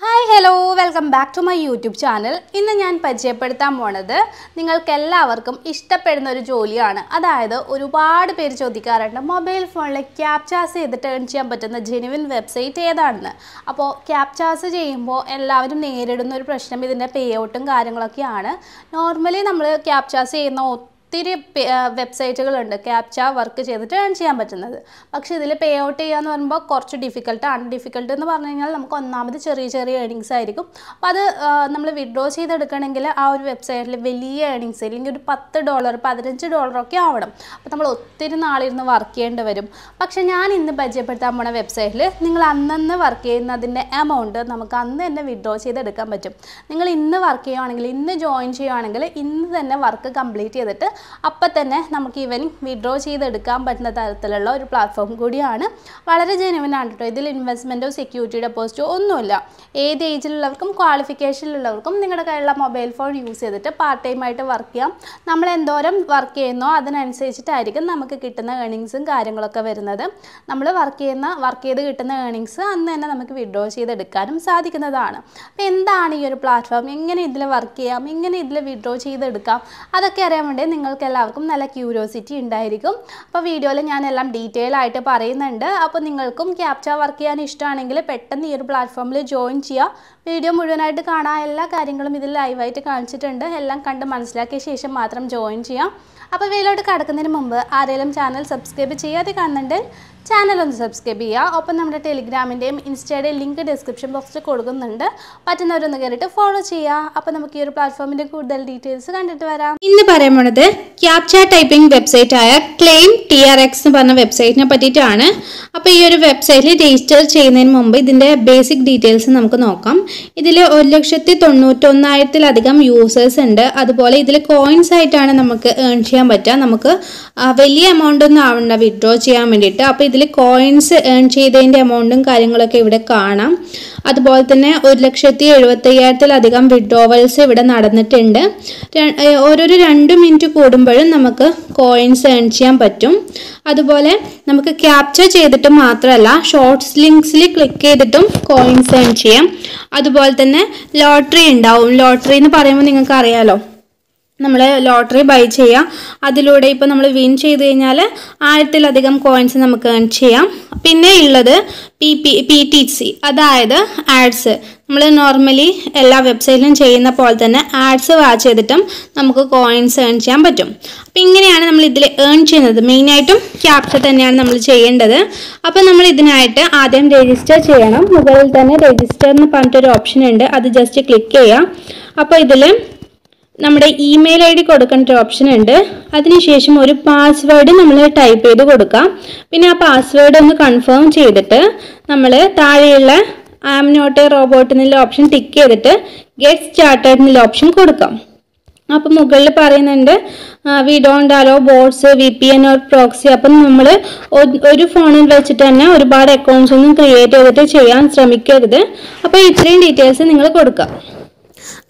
hi hello welcome back to my YouTube channel ഇന്ന് ഞാൻ പരിചയപ്പെടുത്താൻ പോണത് നിങ്ങൾക്കെല്ലാവർക്കും ഇഷ്ടപ്പെടുന്ന ഒരു ജോലിയാണ് അതായത് ഒരുപാട് പേര് ചോദിക്കാറുണ്ട് മൊബൈൽ ഫോണിൽ ക്യാപ്ചാസ് ചെയ്തിട്ട് ഏൺ ചെയ്യാൻ പറ്റുന്ന ജെനുവിൻ വെബ്സൈറ്റ് ഏതാണെന്ന് അപ്പോൾ ക്യാപ്ചാസ് ചെയ്യുമ്പോൾ എല്ലാവരും നേരിടുന്ന ഒരു പ്രശ്നം ഇതിൻ്റെ പേ ഔട്ടും കാര്യങ്ങളൊക്കെയാണ് നോർമലി നമ്മൾ ക്യാപ്ചാസ് ചെയ്യുന്ന ഒത്തിരി വെബ്സൈറ്റുകളുണ്ട് ക്യാപ്ച വർക്ക് ചെയ്തിട്ട് ഏൺ ചെയ്യാൻ പറ്റുന്നത് പക്ഷേ ഇതിൽ പേ ഔട്ട് എന്ന് പറയുമ്പോൾ കുറച്ച് ഡിഫിക്കൽട്ട് അൺ ഡിഫിക്കൽട്ട് എന്ന് പറഞ്ഞു കഴിഞ്ഞാൽ നമുക്ക് ഒന്നാമത് ചെറിയ ചെറിയ ഏണിങ്സ് ആയിരിക്കും അപ്പോൾ അത് നമ്മൾ വിഡ്രോ ചെയ്തെടുക്കണമെങ്കിൽ ആ ഒരു വെബ്സൈറ്റിൽ വലിയ ഏണിങ്സ് അല്ലെങ്കിൽ ഒരു പത്ത് ഡോളർ പതിനഞ്ച് ഡോളറൊക്കെ ആവണം അപ്പോൾ നമ്മൾ ഒത്തിരി നാളിരുന്ന് വർക്ക് ചെയ്യേണ്ടി വരും പക്ഷേ ഞാൻ ഇന്ന് പരിചയപ്പെടുത്താൻ പോണ വെബ്സൈറ്റിൽ നിങ്ങൾ അന്നന്ന് വർക്ക് ചെയ്യുന്നതിൻ്റെ എമൗണ്ട് നമുക്ക് അന്ന് തന്നെ വിഡ്രോ ചെയ്തെടുക്കാൻ പറ്റും നിങ്ങൾ ഇന്ന് വർക്ക് ചെയ്യുവാണെങ്കിൽ ഇന്ന് ജോയിൻ ചെയ്യുവാണെങ്കിൽ ഇന്ന് തന്നെ വർക്ക് കംപ്ലീറ്റ് ചെയ്തിട്ട് അപ്പം തന്നെ നമുക്ക് ഈവൻ വിഡ്രോ ചെയ്തെടുക്കാൻ പറ്റുന്ന തരത്തിലുള്ള ഒരു പ്ലാറ്റ്ഫോം കൂടിയാണ് വളരെ ജെനുവൻ ആണ് കേട്ടോ ഇതിൽ ഇൻവെസ്റ്റ്മെൻറ്റോ സെക്യൂരിറ്റി ഡെപ്പോസിറ്റോ ഒന്നുമില്ല ഏത് ഏജിലുള്ളവർക്കും ക്വാളിഫിക്കേഷനിലുള്ളവർക്കും നിങ്ങളുടെ കയ്യിലുള്ള മൊബൈൽ ഫോൺ യൂസ് ചെയ്തിട്ട് പാർട്ട് ടൈം ആയിട്ട് വർക്ക് ചെയ്യാം നമ്മൾ എന്തോരം വർക്ക് ചെയ്യുന്നോ അതിനനുസരിച്ചിട്ടായിരിക്കും നമുക്ക് കിട്ടുന്ന ഏണിങ്സും കാര്യങ്ങളൊക്കെ വരുന്നത് നമ്മൾ വർക്ക് ചെയ്യുന്ന വർക്ക് ചെയ്ത് കിട്ടുന്ന ഏണിങ്സ് അന്ന് തന്നെ നമുക്ക് വിഡ്രോ ചെയ്തെടുക്കാനും സാധിക്കുന്നതാണ് അപ്പോൾ എന്താണ് ഈ ഒരു പ്ലാറ്റ്ഫോം എങ്ങനെ ഇതിൽ വർക്ക് ചെയ്യാം എങ്ങനെ ഇതിൽ വിഡ്രോ ചെയ്തെടുക്കാം അതൊക്കെ അറിയാൻ വേണ്ടി നിങ്ങൾ നിങ്ങൾക്ക് എല്ലാവർക്കും നല്ല ക്യൂരിയോസിറ്റി ഉണ്ടായിരിക്കും അപ്പോൾ വീഡിയോയിൽ ഞാൻ എല്ലാം ഡീറ്റെയിൽ ആയിട്ട് പറയുന്നുണ്ട് അപ്പോൾ നിങ്ങൾക്കും ക്യാപ്ച വർക്ക് ചെയ്യാൻ ഇഷ്ടമാണെങ്കിൽ പെട്ടെന്ന് ഈ ഒരു പ്ലാറ്റ്ഫോമിൽ ജോയിൻ ചെയ്യുക വീഡിയോ മുഴുവനായിട്ട് കാണാൻ എല്ലാ കാര്യങ്ങളും ഇതിൽ ലൈവായിട്ട് കാണിച്ചിട്ടുണ്ട് എല്ലാം കണ്ട് മനസ്സിലാക്കിയ ശേഷം മാത്രം ജോയിൻ ചെയ്യാം അപ്പോൾ വീലോട്ട് കടക്കുന്നതിന് മുമ്പ് ആരെങ്കിലും ചാനൽ സബ്സ്ക്രൈബ് ചെയ്യാതെ കാണുന്നുണ്ട് ചാനൽ ഒന്ന് സബ്സ്ക്രൈബ് ചെയ്യുക ഒപ്പം നമ്മുടെ ടെലിഗ്രാമിൻ്റെയും ഇൻസ്റ്റയുടെയും ലിങ്ക് ഡിസ്ക്രിപ്ഷൻ ബോക്സിൽ കൊടുക്കുന്നുണ്ട് പറ്റുന്നവരൊന്ന് കയറിയിട്ട് ഫോളോ ചെയ്യുക അപ്പോൾ നമുക്ക് ഈ ഒരു പ്ലാറ്റ്ഫോമിൻ്റെ കൂടുതൽ ഡീറ്റെയിൽസ് കണ്ടിട്ട് വരാം ഇന്ന് പറയാൻ പോണത് ക്യാപ്ച ടൈപ്പിംഗ് വെബ്സൈറ്റായ ക്ലെയിം ടി ആർ എക്സ് എന്ന് പറഞ്ഞ വെബ്സൈറ്റിനെ പറ്റിയിട്ടാണ് അപ്പോൾ ഈ ഒരു വെബ്സൈറ്റിൽ രജിസ്റ്റർ ചെയ്യുന്നതിന് മുമ്പ് ഇതിൻ്റെ ബേസിക് ഡീറ്റെയിൽസ് നമുക്ക് നോക്കാം ഇതിൽ ഒരു ലക്ഷത്തി തൊണ്ണൂറ്റൊന്നായിരത്തിലധികം യൂസേഴ്സ് ഉണ്ട് അതുപോലെ ഇതിൽ കോയിൻസ് ആയിട്ടാണ് നമുക്ക് ഏൺ ചെയ്യാൻ പറ്റുക നമുക്ക് വലിയ എമൗണ്ട് ഒന്നും ആവണ്ട വിഡ്രോ ചെയ്യാൻ വേണ്ടിയിട്ട് അപ്പോൾ ഇതിൽ കോയിൻസ് ഏൺ ചെയ്തതിൻ്റെ എമൗണ്ടും കാര്യങ്ങളൊക്കെ ഇവിടെ കാണാം അതുപോലെ തന്നെ ഒരു ലക്ഷത്തി എഴുപത്തയ്യായിരത്തിലധികം വിഡ്രോവൽസ് ഇവിടെ നടന്നിട്ടുണ്ട് ഓരോരോ രണ്ട് മിനിറ്റ് കൂടുമ്പോഴും നമുക്ക് കോയിൻസ് ഏൺ ചെയ്യാൻ പറ്റും അതുപോലെ നമുക്ക് ക്യാപ്ചർ ചെയ്തിട്ട് മാത്രമല്ല ഷോർട്ട്സ് ലിങ്ക്സിൽ ക്ലിക്ക് ചെയ്തിട്ടും കോയിൻസ് ഏൺ ചെയ്യാം അതുപോലെ തന്നെ ലോട്ടറി ഉണ്ടാവും ലോട്ടറി എന്ന് പറയുമ്പോൾ നിങ്ങൾക്ക് അറിയാലോ നമ്മൾ ലോട്ടറി ബൈ ചെയ്യാം അതിലൂടെ ഇപ്പോൾ നമ്മൾ വിൻ ചെയ്ത് കഴിഞ്ഞാൽ ആയിരത്തിലധികം കോയിൻസ് നമുക്ക് ഏൺ ചെയ്യാം പിന്നെ ഉള്ളത് P P P T C അതായത് ആഡ്സ് നമ്മൾ നോർമലി എല്ലാ വെബ്സൈറ്റിലും ചെയ്യുന്ന പോലെ തന്നെ ആഡ്സ് വാച്ച് ചെയ്തിട്ടും നമുക്ക് കോയിൻസ് ഏൺ ചെയ്യാൻ പറ്റും അപ്പം ഇങ്ങനെയാണ് നമ്മൾ ഇതിൽ ഏൺ ചെയ്യുന്നത് മെയിനായിട്ടും ക്യാപ്ചർ തന്നെയാണ് നമ്മൾ ചെയ്യേണ്ടത് അപ്പം നമ്മൾ ഇതിനായിട്ട് ആദ്യം രജിസ്റ്റർ ചെയ്യണം മുകളിൽ തന്നെ രജിസ്റ്റർ എന്ന് പറഞ്ഞിട്ടൊരു ഓപ്ഷൻ ഉണ്ട് അത് ജസ്റ്റ് ക്ലിക്ക് ചെയ്യാം അപ്പോൾ ഇതിൽ നമ്മുടെ ഇമെയിൽ ഐ ഡി കൊടുക്കേണ്ട ഒരു ഓപ്ഷൻ ഉണ്ട് അതിനുശേഷം ഒരു പാസ്വേഡ് നമ്മൾ ടൈപ്പ് ചെയ്ത് കൊടുക്കാം പിന്നെ ആ പാസ്വേഡ് ഒന്ന് കൺഫേം ചെയ്തിട്ട് നമ്മൾ താഴെയുള്ള ആം നോട്ട് റോബോട്ട് എന്നുള്ള ഓപ്ഷൻ ടിക്ക് ചെയ്തിട്ട് ഗെറ്റ് സ്റ്റാർട്ടഡ് എന്നുള്ള ഓപ്ഷൻ കൊടുക്കാം അപ്പം മുകളിൽ പറയുന്നുണ്ട് we don't allow bots V P N or proxy അപ്പം നമ്മൾ ഒരു ഫോണിൽ വെച്ചിട്ട് തന്നെ ഒരുപാട് അക്കൗണ്ട്സ് ഒന്നും ക്രിയേറ്റ് ചെയ്തിട്ട് ചെയ്യാൻ ശ്രമിക്കരുത് അപ്പോൾ ഇത്രയും ഡീറ്റെയിൽസ് നിങ്ങൾ കൊടുക്കാം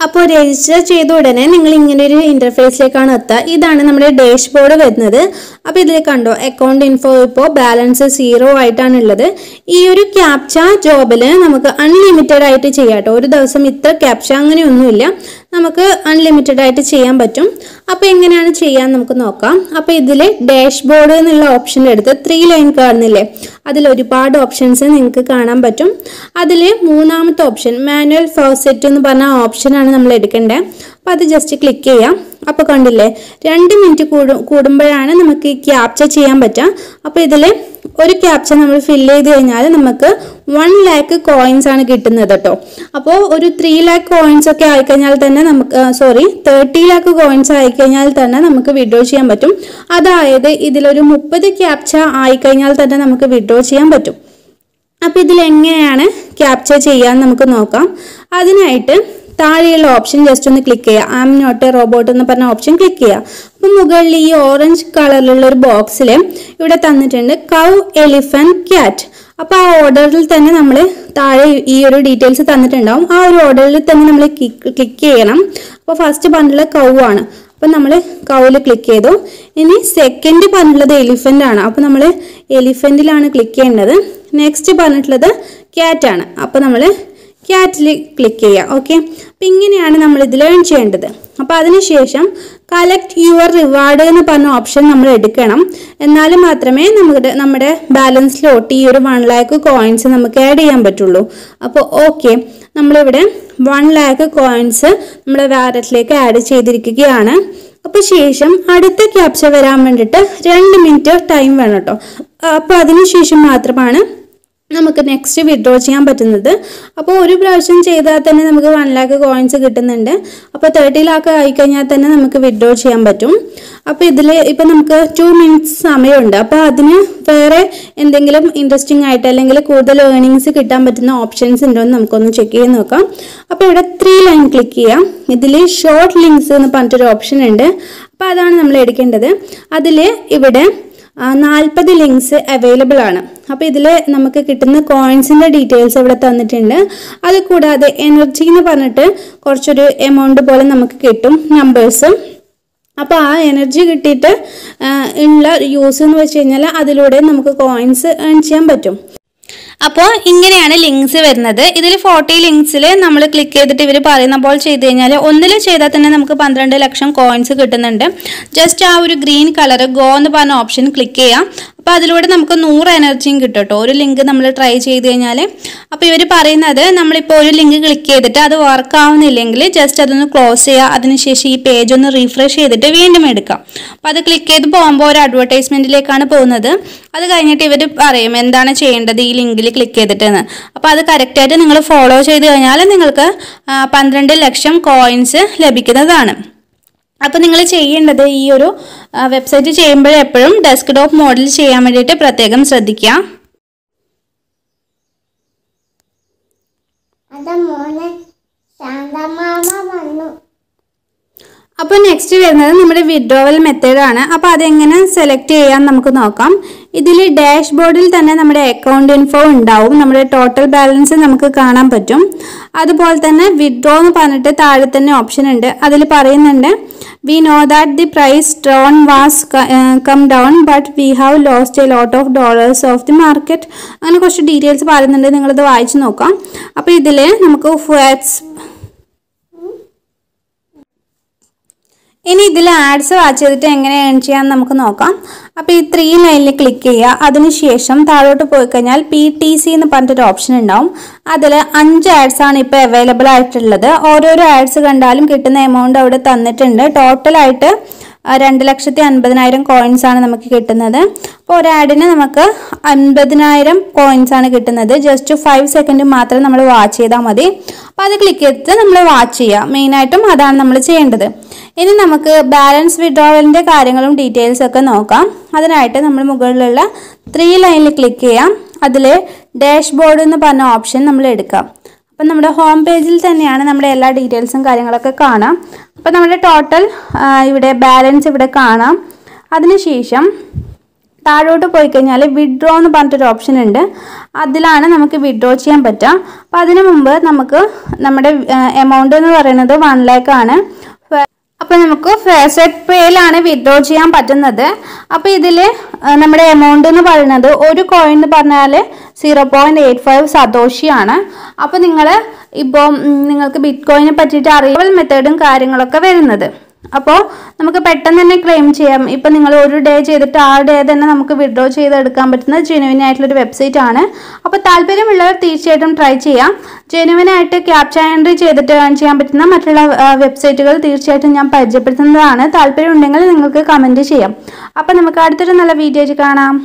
അപ്പോൾ രജിസ്റ്റർ ചെയ്ത ഉടനെ നിങ്ങൾ ഇങ്ങനെ ഒരു ഇൻ്റർഫേസിലേക്കാണ് എത്തുക ഇതാണ് നമ്മുടെ ഡാഷ് ബോർഡ് വരുന്നത് അപ്പോൾ ഇതിൽ കണ്ടോ അക്കൗണ്ട് ഇൻഫോ ഇപ്പോൾ ബാലൻസ് സീറോ ആയിട്ടാണ് ഉള്ളത് ഈ ഒരു ക്യാപ്ച ജോബിൽ നമുക്ക് അൺലിമിറ്റഡ് ആയിട്ട് ചെയ്യാം ഒരു ദിവസം ഇത്ര ക്യാപ്ച അങ്ങനെയൊന്നുമില്ല നമുക്ക് അൺലിമിറ്റഡ് ആയിട്ട് ചെയ്യാൻ പറ്റും അപ്പോൾ എങ്ങനെയാണ് ചെയ്യാൻ നമുക്ക് നോക്കാം അപ്പോൾ ഇതിൽ ഡാഷ്ബോർഡ് എന്നുള്ള എടുത്ത് ത്രീ ലൈൻ കാണുന്നില്ലേ അതിൽ ഒരുപാട് ഓപ്ഷൻസ് നിങ്ങൾക്ക് കാണാൻ പറ്റും അതിൽ മൂന്നാമത്തെ ഓപ്ഷൻ മാനുവൽ ഫോസെറ്റ് എന്ന് പറഞ്ഞ ഓപ്ഷനാണ് നമ്മൾ എടുക്കേണ്ടത് അപ്പോൾ അത് ജസ്റ്റ് ക്ലിക്ക് ചെയ്യാം അപ്പോൾ കണ്ടില്ലേ രണ്ട് മിനിറ്റ് കൂടും കൂടുമ്പോഴാണ് നമുക്ക് ക്യാപ്ച ചെയ്യാൻ പറ്റുക അപ്പോൾ ഇതിൽ ഒരു ക്യാപ്ച നമ്മൾ ഫില്ല് ചെയ്ത് കഴിഞ്ഞാൽ നമുക്ക് വൺ ലാക്ക് കോയിൻസ് ആണ് കിട്ടുന്നത് കേട്ടോ അപ്പോൾ ഒരു ത്രീ ലാക്ക് കോയിൻസ് ഒക്കെ ആയിക്കഴിഞ്ഞാൽ തന്നെ നമുക്ക് സോറി തേർട്ടി ലാക്ക് കോയിൻസ് ആയിക്കഴിഞ്ഞാൽ തന്നെ നമുക്ക് വിഡ്രോ ചെയ്യാൻ പറ്റും അതായത് ഇതിലൊരു മുപ്പത് ക്യാപ്ച ആയിക്കഴിഞ്ഞാൽ തന്നെ നമുക്ക് വിഡ്രോ ചെയ്യാൻ പറ്റും അപ്പോൾ ഇതിലെങ്ങനെയാണ് ക്യാപ്ചർ ചെയ്യാൻ നമുക്ക് നോക്കാം അതിനായിട്ട് താഴെയുള്ള ഓപ്ഷൻ ജസ്റ്റ് ഒന്ന് ക്ലിക്ക് ചെയ്യുക ആം നോട്ട് റോബോട്ട് എന്ന് പറഞ്ഞ ഓപ്ഷൻ ക്ലിക്ക് ചെയ്യുക അപ്പം മുകളിൽ ഈ ഓറഞ്ച് കളറിലുള്ള ഒരു ബോക്സിൽ ഇവിടെ തന്നിട്ടുണ്ട് കൗ എലിഫൻറ്റ് ക്യാറ്റ് അപ്പോൾ ആ ഓർഡറിൽ തന്നെ നമ്മൾ താഴെ ഈ ഒരു ഡീറ്റെയിൽസ് തന്നിട്ടുണ്ടാവും ആ ഒരു ഓർഡറിൽ തന്നെ നമ്മൾ ക്ലിക്ക് ചെയ്യണം അപ്പോൾ ഫസ്റ്റ് പറഞ്ഞുള്ള കൗ ആണ് അപ്പം നമ്മൾ കൗവിൽ ക്ലിക്ക് ചെയ്തു ഇനി സെക്കൻഡ് പറഞ്ഞിട്ടുള്ളത് എലിഫൻ്റ് ആണ് അപ്പോൾ നമ്മൾ എലിഫൻറ്റിലാണ് ക്ലിക്ക് ചെയ്യേണ്ടത് നെക്സ്റ്റ് പറഞ്ഞിട്ടുള്ളത് ക്യാറ്റ് ആണ് അപ്പോൾ നമ്മൾ ക്യാറ്റിൽ ക്ലിക്ക് ചെയ്യുക ഓക്കെ അപ്പം ഇങ്ങനെയാണ് നമ്മൾ ഇത് ലേൺ ചെയ്യേണ്ടത് അപ്പോൾ അതിനുശേഷം കളക്ട് യുവർ റിവാർഡ് എന്ന് പറഞ്ഞ ഓപ്ഷൻ നമ്മൾ എടുക്കണം എന്നാൽ മാത്രമേ നമ്മുടെ നമ്മുടെ ബാലൻസ് ലോട്ട് ഈ ഒരു വൺ ലാക്ക് കോയിൻസ് നമുക്ക് ആഡ് ചെയ്യാൻ പറ്റുള്ളൂ അപ്പോൾ ഓക്കെ നമ്മളിവിടെ വൺ ലാക്ക് കോയിൻസ് നമ്മുടെ വാലറ്റിലേക്ക് ആഡ് ചെയ്തിരിക്കുകയാണ് അപ്പോൾ ശേഷം അടുത്ത ക്യാപ്ച വരാൻ വേണ്ടിയിട്ട് രണ്ട് മിനിറ്റ് ടൈം വേണം കേട്ടോ അപ്പോൾ അതിനുശേഷം മാത്രമാണ് നമുക്ക് നെക്സ്റ്റ് വിഡ്രോ ചെയ്യാൻ പറ്റുന്നത് അപ്പോൾ ഒരു പ്രാവശ്യം ചെയ്താൽ തന്നെ നമുക്ക് വൺ ലാക്ക് കോയിൻസ് കിട്ടുന്നുണ്ട് അപ്പോൾ തേർട്ടി ലാക്ക് ആയിക്കഴിഞ്ഞാൽ തന്നെ നമുക്ക് വിഡ്രോ ചെയ്യാൻ പറ്റും അപ്പോൾ ഇതിൽ ഇപ്പം നമുക്ക് ടു മിനിറ്റ്സ് സമയമുണ്ട് അപ്പോൾ അതിന് വേറെ എന്തെങ്കിലും ഇൻട്രസ്റ്റിംഗ് ആയിട്ട് അല്ലെങ്കിൽ കൂടുതൽ ഏണിങ്സ് കിട്ടാൻ പറ്റുന്ന ഓപ്ഷൻസ് ഉണ്ടോ എന്ന് നമുക്കൊന്ന് ചെക്ക് ചെയ്ത് നോക്കാം അപ്പോൾ ഇവിടെ ത്രീ ലൈൻ ക്ലിക്ക് ചെയ്യാം ഇതിൽ ഷോർട്ട് ലിങ്ക്സ് എന്ന് പറഞ്ഞിട്ടൊരു ഓപ്ഷൻ ഉണ്ട് അപ്പോൾ അതാണ് നമ്മൾ എടുക്കേണ്ടത് അതിൽ ഇവിടെ നാൽപ്പത് ലിങ്ക്സ് അവൈലബിൾ ആണ് അപ്പോൾ ഇതിൽ നമുക്ക് കിട്ടുന്ന കോയിൻസിൻ്റെ ഡീറ്റെയിൽസ് ഇവിടെ തന്നിട്ടുണ്ട് അത് കൂടാതെ എനർജി എന്ന് പറഞ്ഞിട്ട് കുറച്ചൊരു എമൗണ്ട് പോലെ നമുക്ക് കിട്ടും നമ്പേഴ്സും അപ്പോൾ ആ എനർജി കിട്ടിയിട്ട് ഉള്ള യൂസ് എന്ന് വെച്ച് കഴിഞ്ഞാൽ അതിലൂടെ നമുക്ക് കോയിൻസ് ഏൺ ചെയ്യാൻ പറ്റും അപ്പോൾ ഇങ്ങനെയാണ് ലിങ്ക്സ് വരുന്നത് ഇതിൽ ഫോർട്ടി ലിങ്ക്സിൽ നമ്മൾ ക്ലിക്ക് ചെയ്തിട്ട് ഇവർ പറയുന്ന പോലെ ചെയ്ത് കഴിഞ്ഞാൽ ഒന്നിൽ ചെയ്താൽ തന്നെ നമുക്ക് പന്ത്രണ്ട് ലക്ഷം കോയിൻസ് കിട്ടുന്നുണ്ട് ജസ്റ്റ് ആ ഒരു ഗ്രീൻ കളർ ഗോ എന്ന് പറഞ്ഞ ഓപ്ഷൻ ക്ലിക്ക് ചെയ്യാം അപ്പോൾ അതിലൂടെ നമുക്ക് നൂറ് എനർജിയും കിട്ടും ഒരു ലിങ്ക് നമ്മൾ ട്രൈ ചെയ്ത് കഴിഞ്ഞാൽ അപ്പോൾ ഇവർ പറയുന്നത് നമ്മളിപ്പോൾ ഒരു ലിങ്ക് ക്ലിക്ക് ചെയ്തിട്ട് അത് വർക്ക് ആവുന്നില്ലെങ്കിൽ ജസ്റ്റ് അതൊന്ന് ക്ലോസ് ചെയ്യുക അതിനുശേഷം ഈ പേജ് ഒന്ന് റീഫ്രഷ് ചെയ്തിട്ട് വീണ്ടും എടുക്കാം അപ്പോൾ അത് ക്ലിക്ക് ചെയ്ത് പോകുമ്പോൾ ഒരു അഡ്വർടൈസ്മെൻറ്റിലേക്കാണ് പോകുന്നത് അത് കഴിഞ്ഞിട്ട് ഇവർ പറയും എന്താണ് ചെയ്യേണ്ടത് ഈ ലിങ്കിൽ ക്ലിക്ക് ചെയ്തിട്ടെന്ന് അപ്പോൾ അത് കറക്റ്റായിട്ട് നിങ്ങൾ ഫോളോ ചെയ്ത് കഴിഞ്ഞാൽ നിങ്ങൾക്ക് പന്ത്രണ്ട് ലക്ഷം കോയിൻസ് ലഭിക്കുന്നതാണ് അപ്പോൾ നിങ്ങൾ ചെയ്യേണ്ടത് ഈ ഒരു വെബ്സൈറ്റ് ചെയ്യുമ്പോൾ എപ്പോഴും ഡെസ്ക് ടോപ്പ് മോഡൽ ചെയ്യാൻ വേണ്ടിയിട്ട് പ്രത്യേകം ശ്രദ്ധിക്കുക അതാ മോനെ ശാന്തമാമ അപ്പോൾ നെക്സ്റ്റ് വരുന്നത് നമ്മുടെ വിഡ്രോവൽ മെത്തേഡാണ് അപ്പോൾ അതെങ്ങനെ സെലക്ട് ചെയ്യാം നമുക്ക് നോക്കാം ഇതിൽ ഡാഷ് ബോർഡിൽ തന്നെ നമ്മുടെ അക്കൗണ്ട് ഇൻഫോ ഉണ്ടാവും നമ്മുടെ ടോട്ടൽ ബാലൻസ് നമുക്ക് കാണാൻ പറ്റും അതുപോലെ തന്നെ വിഡ്രോ എന്ന് പറഞ്ഞിട്ട് താഴെ തന്നെ ഓപ്ഷൻ ഉണ്ട് അതിൽ പറയുന്നുണ്ട് we know that the price drone was come down but we have lost a lot of dollars of the market അങ്ങനെ കുറച്ച് ഡീറ്റെയിൽസ് പറയുന്നുണ്ട് നിങ്ങളത് വായിച്ചു നോക്കാം അപ്പോൾ ഇതിൽ നമുക്ക് ഫ്ലാറ്റ്സ് ഇനി ഇതിൽ ആഡ്സ് വാച്ച് ചെയ്തിട്ട് എങ്ങനെ ഏൺ ചെയ്യാമെന്ന് നമുക്ക് നോക്കാം അപ്പോൾ ഈ ത്രീ ലൈനിൽ ക്ലിക്ക് ചെയ്യുക അതിനുശേഷം താഴോട്ട് പോയി കഴിഞ്ഞാൽ പി ടി സി എന്ന് പറഞ്ഞിട്ടൊരു ഓപ്ഷൻ ഉണ്ടാവും അതിൽ അഞ്ച് ആഡ്സ് ആണ് ഇപ്പോൾ അവൈലബിൾ ആയിട്ടുള്ളത് ഓരോരോ ആഡ്സ് കണ്ടാലും കിട്ടുന്ന എമൗണ്ട് അവിടെ തന്നിട്ടുണ്ട് ടോട്ടലായിട്ട് രണ്ട് ലക്ഷത്തി അൻപതിനായിരം കോയിൻസ് ആണ് നമുക്ക് കിട്ടുന്നത് അപ്പോൾ ഒരു ആഡിന് നമുക്ക് അൻപതിനായിരം കോയിൻസ് ആണ് കിട്ടുന്നത് ജസ്റ്റ് ഫൈവ് സെക്കൻഡ് മാത്രം നമ്മൾ വാച്ച് ചെയ്താൽ മതി അപ്പോൾ അത് ക്ലിക്ക് ചെയ്തിട്ട് നമ്മൾ വാച്ച് ചെയ്യുക മെയിനായിട്ടും അതാണ് നമ്മൾ ചെയ്യേണ്ടത് ഇനി നമുക്ക് ബാലൻസ് വിഡ്രോവലിൻ്റെ കാര്യങ്ങളും ഡീറ്റെയിൽസ് ഒക്കെ നോക്കാം അതിനായിട്ട് നമ്മൾ മുകളിലുള്ള ത്രീ ലൈനിൽ ക്ലിക്ക് ചെയ്യാം അതിൽ ഡാഷ്ബോർഡ് എന്ന് പറഞ്ഞ ഓപ്ഷൻ നമ്മൾ എടുക്കാം അപ്പം നമ്മുടെ ഹോം പേജിൽ തന്നെയാണ് നമ്മുടെ എല്ലാ ഡീറ്റെയിൽസും കാര്യങ്ങളൊക്കെ കാണാം അപ്പം നമ്മുടെ ടോട്ടൽ ഇവിടെ ബാലൻസ് ഇവിടെ കാണാം അതിനുശേഷം താഴോട്ട് പോയി കഴിഞ്ഞാൽ വിഡ്രോ എന്ന് പറഞ്ഞിട്ടൊരു ഓപ്ഷൻ ഉണ്ട് അതിലാണ് നമുക്ക് വിഡ്രോ ചെയ്യാൻ പറ്റുക അപ്പം അതിനു മുമ്പ് നമുക്ക് നമ്മുടെ എമൗണ്ട് എന്ന് പറയുന്നത് വൺ ലാക്ക് ആണ് അപ്പോൾ നമുക്ക് ഫേസറ്റ് പേയിലാണ് വിഡ്രോ ചെയ്യാൻ പറ്റുന്നത് അപ്പോൾ ഇതിൽ നമ്മുടെ എമൗണ്ട് എന്ന് പറയുന്നത് ഒരു കോയിൻ എന്ന് പറഞ്ഞാൽ സീറോ പോയിൻറ്റ് എയ്റ്റ് ഫൈവ് സദോഷിയാണ് അപ്പോൾ നിങ്ങൾ ഇപ്പോൾ നിങ്ങൾക്ക് ബിറ്റ് കോയിനെ പറ്റിയിട്ട് അറിയാൻ മെത്തേഡും കാര്യങ്ങളൊക്കെ വരുന്നത് അപ്പോൾ നമുക്ക് പെട്ടെന്ന് തന്നെ ക്ലെയിം ചെയ്യാം ഇപ്പം നിങ്ങൾ ഒരു ഡേ ചെയ്തിട്ട് ആ ഡേ തന്നെ നമുക്ക് വിഡ്രോ ചെയ്തെടുക്കാൻ പറ്റുന്ന ജെനുവിൻ ആയിട്ടുള്ളൊരു വെബ്സൈറ്റ് ആണ് അപ്പോൾ താല്പര്യമുള്ളവർ തീർച്ചയായിട്ടും ട്രൈ ചെയ്യാം ജെനുവിൻ ആയിട്ട് ക്യാപ്ച എൻട്രി ചെയ്തിട്ട് ഏൺ ചെയ്യാൻ പറ്റുന്ന മറ്റുള്ള വെബ്സൈറ്റുകൾ തീർച്ചയായിട്ടും ഞാൻ പരിചയപ്പെടുത്തുന്നതാണ് താല്പര്യമുണ്ടെങ്കിൽ നിങ്ങൾക്ക് കമൻറ്റ് ചെയ്യാം അപ്പോൾ നമുക്ക് അടുത്തൊരു നല്ല വീഡിയോയിൽ കാണാം